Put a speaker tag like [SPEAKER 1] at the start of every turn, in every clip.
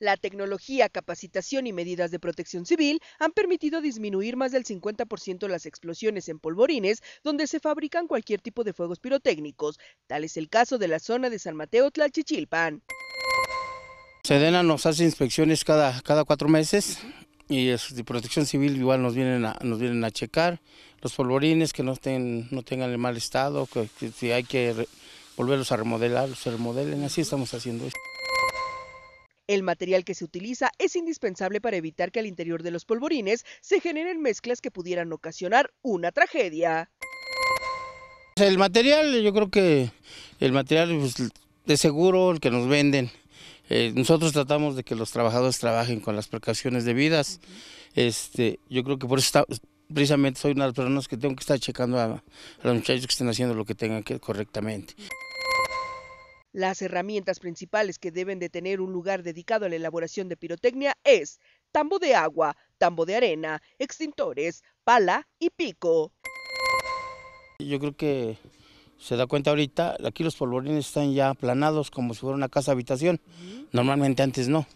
[SPEAKER 1] La tecnología, capacitación y medidas de protección civil han permitido disminuir más del 50% las explosiones en polvorines donde se fabrican cualquier tipo de fuegos pirotécnicos. Tal es el caso de la zona de San Mateo Tlalchichilpan.
[SPEAKER 2] Sedena nos hace inspecciones cada, cuatro meses y este, de protección civil igual nos vienen a, nos vienen a checar los polvorines que no estén no tengan el mal estado que, si hay que volverlos a remodelar se remodelen así estamos haciendo esto.
[SPEAKER 1] El material que se utiliza es indispensable para evitar que al interior de los polvorines se generen mezclas que pudieran ocasionar una tragedia.
[SPEAKER 2] El material, yo creo que el material pues, de seguro, el que nos venden. Eh, nosotros tratamos de que los trabajadores trabajen con las precauciones debidas. Este, yo creo que por eso precisamente soy una de las personas que tengo que estar checando a, los muchachos que estén haciendo lo que tengan que correctamente.
[SPEAKER 1] Las herramientas principales que deben de tener un lugar dedicado a la elaboración de pirotecnia es tambo de agua, tambo de arena, extintores, pala y pico.
[SPEAKER 2] Yo creo que se da cuenta ahorita, aquí los polvorines están ya aplanados como si fuera una casa habitación. Normalmente antes no.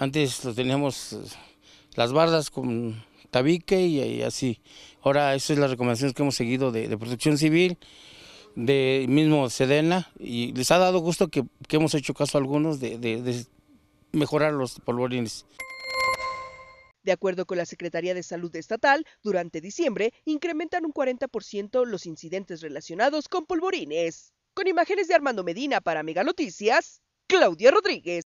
[SPEAKER 2] Antes teníamos eh, las bardas con tabique y, así. Ahora, esas son las recomendaciones que hemos seguido de, de protección civil de mismo Sedena y les ha dado gusto que, hemos hecho caso a algunos de, de mejorar los polvorines.
[SPEAKER 1] De acuerdo con la Secretaría de Salud Estatal, durante diciembre incrementan un 40% los incidentes relacionados con polvorines. Con imágenes de Armando Medina para Mega Noticias, Claudia Rodríguez.